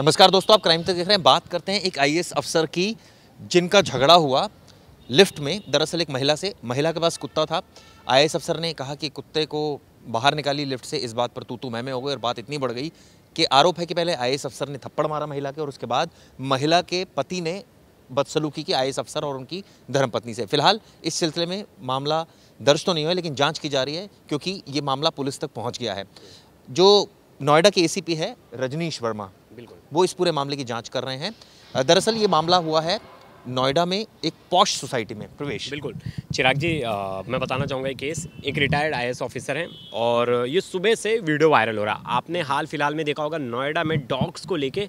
नमस्कार दोस्तों आप क्राइम तक देख रहे हैं बात करते हैं एक आईएएस अफसर की जिनका झगड़ा हुआ लिफ्ट में दरअसल एक महिला से महिला के पास कुत्ता था आईएएस अफसर ने कहा कि कुत्ते को बाहर निकाली लिफ्ट से इस बात पर तू तू मैं हो गई और बात इतनी बढ़ गई कि आरोप है कि पहले आई अफसर ने थप्पड़ मारा महिला के और उसके बाद महिला के पति ने बदसलूकी की आई अफसर और उनकी धर्मपत्नी से फिलहाल इस सिलसिले में मामला दर्ज तो नहीं हुआ लेकिन जाँच की जा रही है क्योंकि ये मामला पुलिस तक पहुँच गया है जो नोएडा के एसीपी है रजनीश वर्मा वो इस पूरे मामले की जाँच कर रहे हैं दरअसल ये मामला हुआ है नोएडा में एक पॉश सोसाइटी में प्रवेश बिल्कुल चिराग जी आ, मैं बताना चाहूँगा ये केस एक रिटायर्ड आई ऑफिसर हैं और ये सुबह से वीडियो वायरल हो रहा आपने हाल फिलहाल में देखा होगा नोएडा में डॉग्स को लेके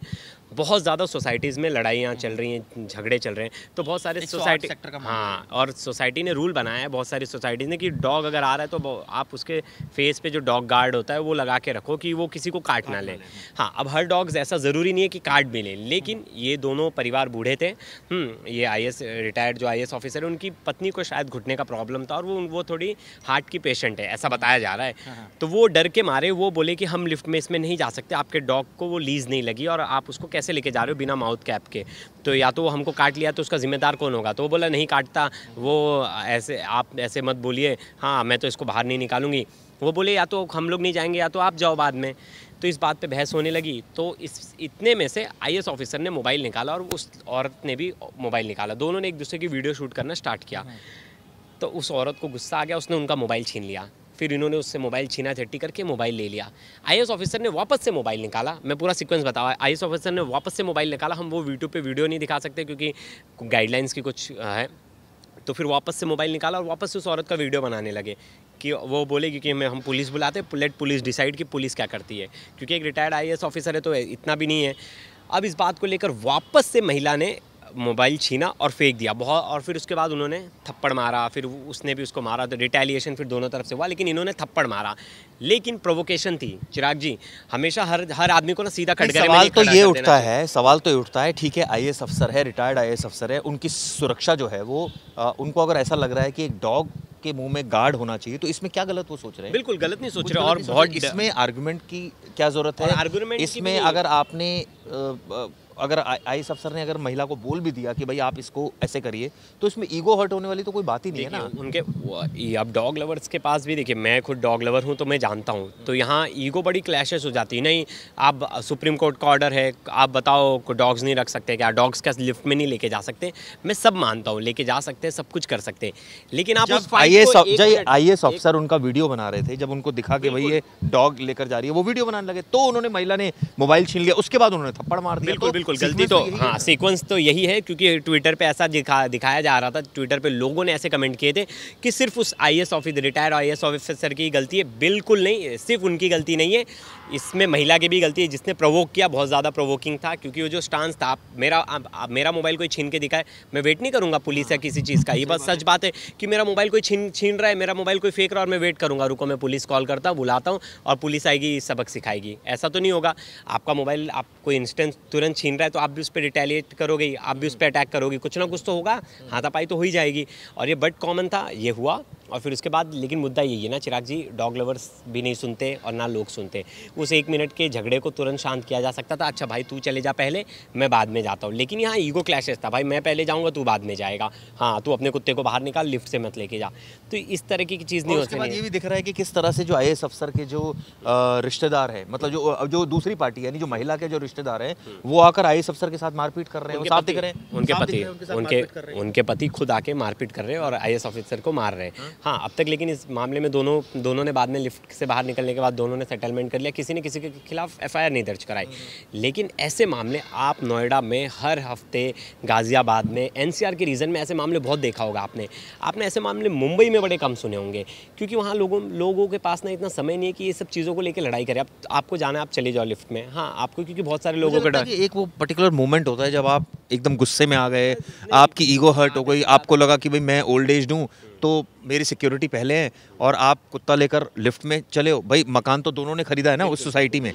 बहुत ज़्यादा सोसाइटीज़ में लड़ाइयाँ चल रही हैं झगड़े चल रहे हैं तो बहुत सारे सोसाइटी हाँ और सोसाइटी ने रूल बनाया है बहुत सारी सोसाइटीज़ ने कि डॉग अगर आ रहा है तो आप उसके फेस पे जो डॉग गार्ड होता है वो लगा के रखो कि वो किसी को काट ना ले हाँ।, हाँ अब हर डॉग्स ऐसा ज़रूरी नहीं है कि काट भी लें लेकिन ये दोनों परिवार बूढ़े थे हम्म, ये आई रिटायर्ड जो आई ऑफिसर है उनकी पत्नी को शायद घुटने का प्रॉब्लम था और वो वो थोड़ी हार्ट की पेशेंट है ऐसा बताया जा रहा है हाँ, हाँ। तो वो डर के मारे वो बोले कि हम लिफ्ट में इसमें नहीं जा सकते आपके डॉग को वो लीज नहीं लगी और आप उसको कैसे लेके जा रहे हो बिना माउथ कैप के तो या तो वो हमको काट लिया तो उसका जिम्मेदार कौन होगा तो वो बोला नहीं काटता वो ऐसे आप ऐसे मत बोलिए हाँ मैं तो इसको बाहर नहीं निकालूंगी वो बोले या तो हम लोग नहीं जाएंगे या तो आप जाओ बाद में तो इस बात पे बहस होने लगी तो इस इतने में से आईएएस ऑफिसर ने मोबाइल निकाला और उस औरत ने भी मोबाइल निकाला दोनों ने एक दूसरे की वीडियो शूट करना स्टार्ट किया हाँ। तो उस औरत को गुस्सा आ गया उसने उनका मोबाइल छीन लिया फिर इन्होंने उससे मोबाइल छीना छट्टी करके मोबाइल ले लिया आई ऑफिसर ने वापस से मोबाइल निकाला मैं पूरा सिक्वेंस बतावा आई ऑफिसर ने वापस से मोबाइल निकाला हम वो यूट्यूब पर वीडियो नहीं दिखा सकते क्योंकि गाइडलाइंस की कुछ है तो फिर वापस से मोबाइल निकाला और वापस से उस औरत का वीडियो बनाने लगे कि वो बोले क्योंकि मैं हम पुलिस बुलाते लेट पुलिस डिसाइड कि पुलिस क्या करती है क्योंकि एक रिटायर्ड आई ऑफिसर है तो इतना भी नहीं है अब इस बात को लेकर वापस से महिला ने मोबाइल छीना और फेंक दिया बहुत और फिर उसके बाद उन्होंने थप्पड़ मारा फिर उसने भी उसको मारा तो रिटेलिएशन फिर दोनों तरफ से हुआ लेकिन इन्होंने थप्पड़ मारा लेकिन प्रोवोकेशन थी चिराग जी हमेशा हर हर आदमी को ना सीधा खड़गरे सवाल तो ये उठता है सवाल तो ये उठता है ठीक है आई अफसर है रिटायर्ड आई अफसर है उनकी सुरक्षा जो है वो उनको अगर ऐसा लग रहा है कि एक डॉग के मुंह में गार्ड होना चाहिए तो इसमें क्या गलत वो सोच रहे हैं बिल्कुल गलत नहीं सोच रहे तो और बहुत इसमें आर्गुमेंट की क्या जरूरत है आर्गुमेंट इसमें अगर आपने अगर आई एस अफसर ने अगर महिला को बोल भी दिया कि भाई आप इसको ऐसे करिए तो इसमें ईगो हर्ट होने वाली तो कोई बात ही नहीं है ना उनके अब डॉग लवर्स के पास भी देखिए मैं खुद डॉग लवर हूँ तो मैं जानता हूँ तो यहाँ ईगो बड़ी क्लैशेस हो जाती है नहीं आप सुप्रीम कोर्ट का ऑर्डर है आप बताओ डॉग्स नहीं रख सकते क्या डॉग्स का लिफ्ट में नहीं लेके जा सकते मैं सब मानता हूँ लेके जा सकते हैं सब कुछ कर सकते हैं लेकिन आप आई एस अफसर उनका वीडियो बना रहे थे जब उनको दिखा के भाई ये डॉग लेकर जा रही है वो वीडियो बनाने लगे तो उन्होंने महिला ने मोबाइल छीन लिया उसके बाद उन्होंने थप्पड़ मार दिया तो बिल्कुल बिल्कुल गलती तो, तो हाँ सीक्वेंस तो यही है क्योंकि ट्विटर पे ऐसा दिखा दिखाया जा रहा था ट्विटर पे लोगों ने ऐसे कमेंट किए थे कि सिर्फ उस I officer retired I officer की गलती है बिल्कुल नहीं सिर्फ उनकी गलती नहीं है इसमें महिला की भी गलती है जिसने प्रोवोक किया बहुत ज़्यादा प्रोवोकिंग था क्योंकि वो जो स्टांस था आप मेरा आप, आप, मेरा मोबाइल कोई छीन के दिखाए मैं वेट नहीं करूँगा पुलिस या किसी चीज़ का ये बस सच बात है कि मेरा मोबाइल कोई छीन छीन रहा है मेरा मोबाइल कोई फेंक रहा है और मैं वेट करूँगा रुको मैं पुलिस कॉल करता हूँ बुलाता हूँ और पुलिस आएगी सबक सिखाएगी ऐसा तो नहीं होगा आपका मोबाइल आप कोई इंस्टेंट तुरंत छीन रहा है तो आप भी उस पर रिटेलिएट करोगे आप भी उस पर अटैक करोगे कुछ ना कुछ तो होगा हाथापाई तो हो ही जाएगी और ये बट कॉमन था ये हुआ और फिर उसके बाद लेकिन मुद्दा यही है ना चिराग जी डॉग लवर्स भी नहीं सुनते और ना लोग सुनते उस एक मिनट के झगड़े को तुरंत शांत किया जा सकता था अच्छा भाई तू चले जा पहले मैं बाद में जाता हूँ लेकिन यहाँ ईगो क्लैशेस था भाई मैं पहले जाऊँगा तू बाद में जाएगा हाँ तू अपने कुत्ते को बाहर निकाल लिफ्ट से मत लेके जा तो इस तरह की चीज़ नहीं होती ये भी दिख रहा है कि किस तरह से जो आई अफसर के जो रिश्तेदार है मतलब जो जो दूसरी पार्टी यानी जो महिला के जो रिश्तेदार हैं हम्म। वो आकर आई अफसर के साथ मारपीट कर रहे हैं साथ दिख रहे हैं उनके पति उनके उनके पति खुद आके मारपीट कर रहे हैं और आई ऑफिसर को मार रहे हैं हाँ। हाँ अब तक लेकिन इस मामले में दोनों दोनों ने बाद में लिफ्ट से बाहर निकलने के बाद दोनों ने सेटलमेंट कर लिया किसी ने किसी के खिलाफ एफ नहीं दर्ज कराई लेकिन ऐसे मामले आप नोएडा में हर हफ्ते गाज़ियाबाद में एन के रीज़न में ऐसे मामले बहुत देखा होगा आपने आपने ऐसे मामले मुंबई में बड़े कम सुने होंगे क्योंकि वहाँ लोगों लोगों के पास ना इतना समय नहीं है कि ये सब चीज़ों को लेकर लड़ाई करें आप, आपको जाना आप चले जाओ लिफ्ट में हाँ आपको क्योंकि बहुत सारे लोगों का डर एक वो पर्टिकुलर मोमेंट होता है जब आप एकदम गुस्से में आ गए आपकी ईगो हर्ट हाँ, हो गई हाँ। आपको लगा कि भाई मैं ओल्ड एज दूँ तो मेरी सिक्योरिटी पहले है और आप कुत्ता लेकर लिफ्ट में चले हो भाई मकान तो दोनों ने खरीदा है ना उस सोसाइटी में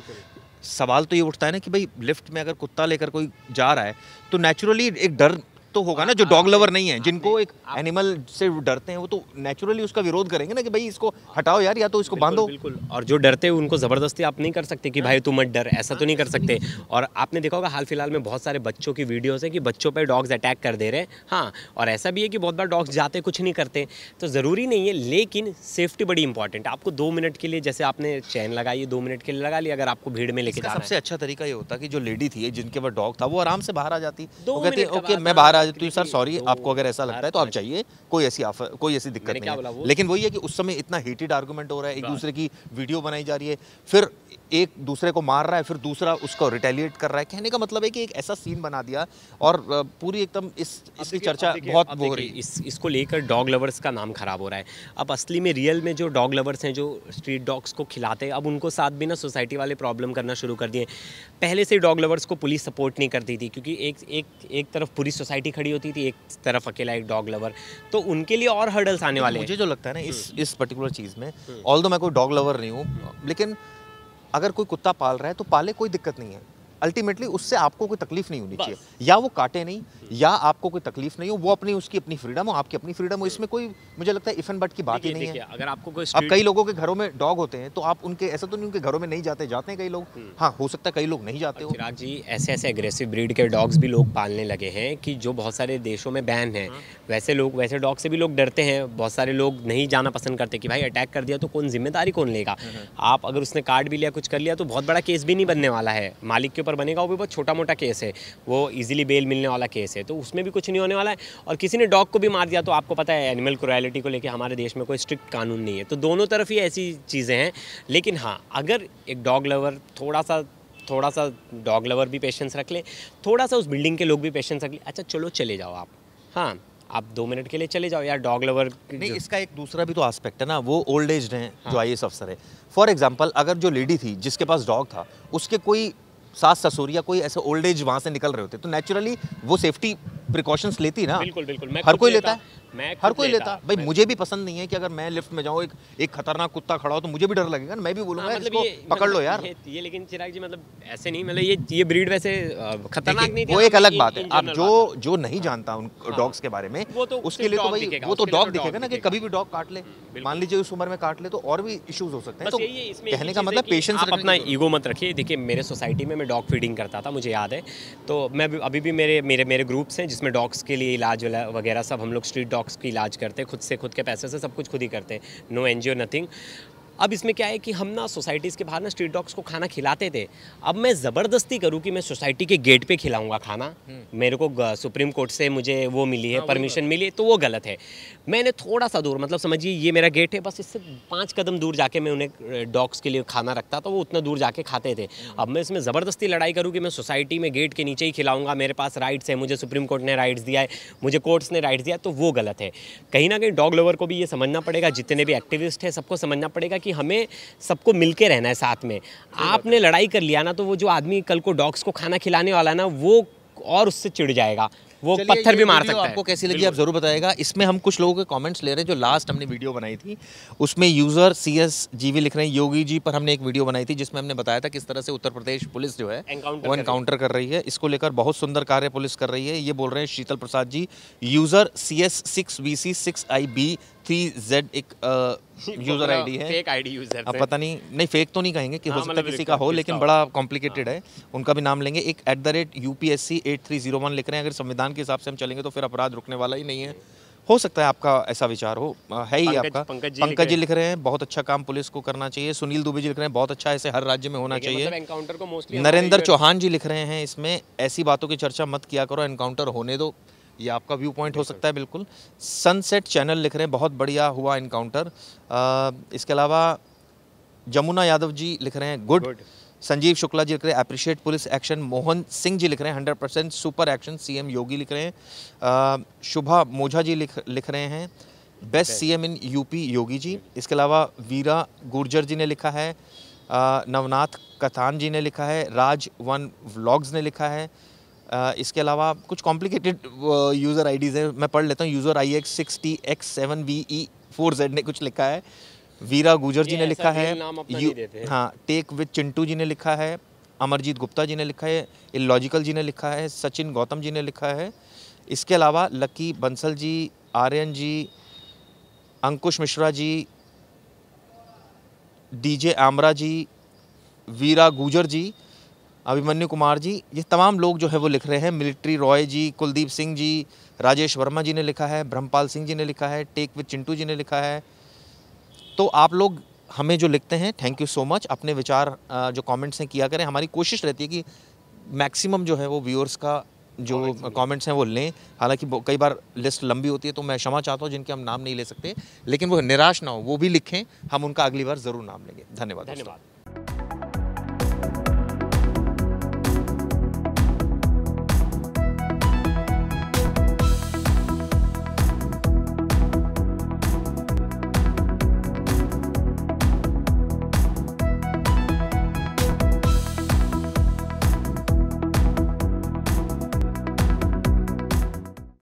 सवाल तो ये उठता है ना कि भाई लिफ्ट में अगर कुत्ता लेकर कोई जा रहा है तो नेचुरली एक डर तो होगा ना जो डॉग लवर नहीं है जिनको एक एनिमल से डरते हैं वो तो नेचुरली उसका विरोध करेंगे ना कि भाई इसको हटाओ यार या तो इसको बांधो बिल्कुल और जो डरते हैं उनको ज़बरदस्ती आप नहीं कर सकते कि भाई तू मत डर ऐसा तो नहीं कर सकते और आपने देखा होगा हाल फिलहाल में बहुत सारे बच्चों की वीडियोज़ है कि बच्चों पर डॉग्स अटैक कर दे रहे हैं हाँ और ऐसा भी है कि बहुत बार डॉग्स जाते कुछ नहीं करते तो ज़रूरी नहीं है लेकिन सेफ्टी बड़ी इंपॉर्टेंट आपको दो मिनट के लिए जैसे आपने चैन लगाई दो मिनट के लिए लगा लिया अगर आपको भीड़ में लेके सबसे अच्छा तरीका ये होता कि जो लेडी थी जिनके पास डॉग था वो आराम से बाहर आ जाती दो कहती ओके मैं बाहर आ हूँ तो सर सॉरी आपको अगर ऐसा लगता है तो आप जाइए कोई ऐसी कोई ऐसी दिक्कत नहीं है लेकिन वही है कि उस समय इतना हीटेड आर्गूमेंट हो रहा है एक दूसरे की वीडियो बनाई जा रही है फिर एक दूसरे को मार रहा है फिर दूसरा उसको रिटेलिएट कर रहा है कहने का मतलब है कि एक ऐसा सीन बना दिया और पूरी एकदम इस इसकी चर्चा बहुत हो रही इस इसको लेकर डॉग लवर्स का नाम खराब हो रहा है अब असली में रियल में जो डॉग लवर्स हैं जो स्ट्रीट डॉग्स को खिलाते हैं अब उनको साथ भी ना सोसाइटी वाले प्रॉब्लम करना शुरू कर दिए पहले से डॉग लवर्स को पुलिस सपोर्ट नहीं करती थी क्योंकि एक एक एक तरफ पूरी सोसाइटी खड़ी होती थी एक तरफ अकेला एक डॉग लवर तो उनके लिए और हर्डल्स आने वाले मुझे जो लगता है ना इस हम्म। इस पर्टिकुलर चीज़ में ऑल हम्म। मैं कोई डॉग लवर नहीं हूँ लेकिन अगर कोई कुत्ता पाल रहा है तो पाले कोई दिक्कत नहीं है अल्टीमेटली उससे आपको कोई तकलीफ नहीं होनी चाहिए या वो काटे नहीं या आपको कोई तकलीफ नहीं हो वो अपनी उसकी अपनी फ्रीडम हो आपकी अपनी फ्रीडम हो इसमें कोई मुझे लगता है इफ एंड बट की बात ही नहीं है अगर आपको कोई अब कई लोगों के घरों में डॉग होते हैं तो आप उनके ऐसा तो नहीं उनके घरों में नहीं जाते जाते हैं कई लोग हम्म। हाँ हो सकता है कई लोग नहीं जाते हो चिराग जी ऐसे ऐसे एग्रेसिव ब्रीड के डॉग्स भी लोग पालने लगे हैं कि जो बहुत सारे देशों में बैन है हाँ। वैसे लोग वैसे डॉग से भी लोग डरते हैं बहुत सारे लोग नहीं जाना पसंद करते कि भाई अटैक कर दिया तो कौन जिम्मेदारी कौन लेगा हाँ, हाँ। आप अगर उसने कार्ड भी लिया कुछ कर लिया तो बहुत बड़ा केस भी नहीं बनने वाला है मालिक के ऊपर पर बनेगा वो भी बहुत छोटा मोटा केस है वो इजीली बेल मिलने वाला केस है तो उसमें भी कुछ नहीं होने वाला है और किसी ने डॉग को भी मार दिया तो आपको पता है एनिमल क्रुएलिटी को लेकर हमारे देश में कोई स्ट्रिक्ट कानून नहीं है तो दोनों तरफ ही ऐसी चीज़ें हैं लेकिन हाँ अगर एक डॉग लवर थोड़ा सा थोड़ा सा डॉग लवर भी पेशेंस रख ले थोड़ा सा उस बिल्डिंग के लोग भी पेशेंस रख ले अच्छा चलो चले जाओ आप हाँ आप दो मिनट के लिए चले जाओ यार डॉग लवर नहीं इसका एक दूसरा भी तो एस्पेक्ट है ना वो ओल्ड एज हैं हाँ। जो आई अफसर है फॉर एग्जाम्पल अगर जो लेडी थी जिसके पास डॉग था उसके कोई सास ससुर या कोई ऐसे ओल्ड एज वहाँ से निकल रहे होते तो नेचुरली वो सेफ्टी प्रिकॉशंस लेती ना बिल्कुल बिल्कुल मैं हर कोई लेता है मैं हर कोई लेता भाई मुझे भी पसंद नहीं है कि अगर मैं लिफ्ट में जाऊँ एक एक खतरनाक कुत्ता खड़ा हो तो मुझे भी डर लगेगा मैं भी हाँ, बोलूँगा मतलब, मतलब पकड़ मतलब लो यार ये, तो ये लेकिन चिराग जी मतलब ऐसे नहीं मतलब ये ये ब्रीड वैसे खतरनाक नहीं वो एक अलग बात है आप जो जो नहीं जानता उन हाँ, हाँ। डॉग्स के बारे में तो उसके लिए तो, तो भाई वो तो डॉग दिखेगा ना कि कभी भी डॉग काट ले हम्म, मान लीजिए उस उम्र में काट ले तो और भी इश्यूज हो सकते हैं तो कहने का मतलब पेशेंस अपना ईगो मत रखिए देखिए मेरे सोसाइटी में मैं डॉग फीडिंग करता था मुझे याद है तो मैं अभी भी मेरे मेरे मेरे ग्रुप्स हैं जिसमें डॉग्स के लिए इलाज वगैरह सब हम लोग स्ट्रीट डॉग डॉग्स की इलाज करते खुद से खुद के पैसे से सब कुछ खुद ही करते no N G O nothing अब इसमें क्या है कि हम ना सोसाइटीज़ के बाहर ना स्ट्रीट डॉग्स को खाना खिलाते थे अब मैं ज़बरदस्ती करूँ कि मैं सोसाइटी के गेट पे खिलाऊंगा खाना हम्म। मेरे को सुप्रीम कोर्ट से मुझे वो मिली है परमिशन हाँ, मिली है तो वो गलत है मैंने थोड़ा सा दूर मतलब समझिए ये मेरा गेट है बस इससे पाँच कदम दूर जाके मैं उन्हें डॉग्स के लिए खाना रखता था वो उतना दूर जाके खाते थे हम्म। अब मैं इसमें ज़बरदस्ती लड़ाई करूँ कि मैं सोसाइटी में गेट के नीचे ही खिलाऊँगा मेरे पास राइट्स है मुझे सुप्रीम कोर्ट ने राइट्स दिया है मुझे कोर्ट्स ने राइट्स दिया तो वो गलत है कहीं ना कहीं डॉग लोवर को भी ये समझना पड़ेगा जितने भी एक्टिविस्ट हैं सबको समझना पड़ेगा कि हमें सबको मिल रहना है साथ में आपने लड़ाई कर लिया ना तो वो जो आदमी कल को डॉग्स को खाना खिलाने वाला ना वो और उससे चिड़ जाएगा वो पत्थर भी मार सकता है आपको कैसी लगी आप ज़रूर बताएगा इसमें हम कुछ लोगों के कमेंट्स ले रहे हैं जो लास्ट हमने वीडियो बनाई थी उसमें यूज़र सी एस जीवी लिख रहे हैं योगी जी पर हमने एक वीडियो बनाई थी जिसमें हमने बताया था किस तरह से उत्तर प्रदेश पुलिस जो है वो एनकाउंटर कर रही है इसको लेकर बहुत सुंदर कार्य पुलिस कर रही है ये बोल रहे हैं Sheetal Prasad ji user C S six V C six I B three Z एक यूजर हाँ, है फेक आईडी यूजर पता नहीं नहीं फेक तो नहीं कहेंगे कि हाँ, हो सकता है मतलब किसी का हो लेकिन बड़ा कॉम्प्लिकेटेड हाँ। है उनका भी नाम लेंगे एक at the rate U P S C at three zero one लिख रहे हैं अगर संविधान के हिसाब से हम चलेंगे तो फिर अपराध रुकने वाला ही नहीं है हो सकता है आपका ऐसा विचार हो है ही आपका पंकज जी, लिख रहे हैं बहुत अच्छा काम पुलिस को करना चाहिए सुनील दुबे जी लिख रहे हैं बहुत अच्छा ऐसे हर राज्य में होना चाहिए मतलब नरेंद्र चौहान जी लिख रहे हैं इसमें ऐसी बातों की चर्चा मत किया करो एनकाउंटर होने दो ये आपका व्यू पॉइंट हो सकता है बिल्कुल सनसेट चैनल लिख रहे हैं बहुत बढ़िया हुआ इनकाउंटर इसके अलावा जमुना यादव जी लिख रहे हैं गुड संजीव शुक्ला जी लिख रहे हैं appreciate police action Mohan Singh जी लिख रहे हैं हंड्रेड परसेंट सुपर एक्शन सी योगी लिख रहे हैं शुभा मोझा जी लिख लिख रहे हैं बेस्ट सी इन यूपी योगी जी इसके अलावा वीरा गुर्जर जी ने लिखा है नवनाथ कथान जी ने लिखा है राज वन व्लॉग्स ने लिखा है इसके अलावा कुछ कॉम्प्लिकेटेड यूज़र आई हैं मैं पढ़ लेता हूँ user I X six T X seven V E four Z ने कुछ लिखा है वीरा गुजर जी ने लिखा है हाँ टेक विद चिंटू जी ने लिखा है अमरजीत गुप्ता जी ने लिखा है इलॉजिकल जी ने लिखा है सचिन गौतम जी ने लिखा है इसके अलावा लकी बंसल जी आर्यन जी अंकुश मिश्रा जी डीजे आमरा जी वीरा गुजर जी अभिमन्यु कुमार जी ये तमाम लोग जो है वो लिख रहे हैं मिलिट्री रॉय जी कुलदीप सिंह जी राजेश वर्मा जी ने लिखा है ब्रह्मपाल सिंह जी ने लिखा है टेक विद चिंटू जी ने लिखा है तो आप लोग हमें जो लिखते हैं थैंक यू सो मच अपने विचार जो कमेंट्स हैं किया करें हमारी कोशिश रहती है कि मैक्सिमम जो है वो व्यूअर्स का जो कमेंट्स हैं वो लें हालांकि कई बार लिस्ट लंबी होती है तो मैं क्षमा चाहता हूँ जिनके हम नाम नहीं ले सकते लेकिन वो निराश ना हो वो भी लिखें हम उनका अगली बार ज़रूर नाम लेंगे धन्यवाद धन्यवाद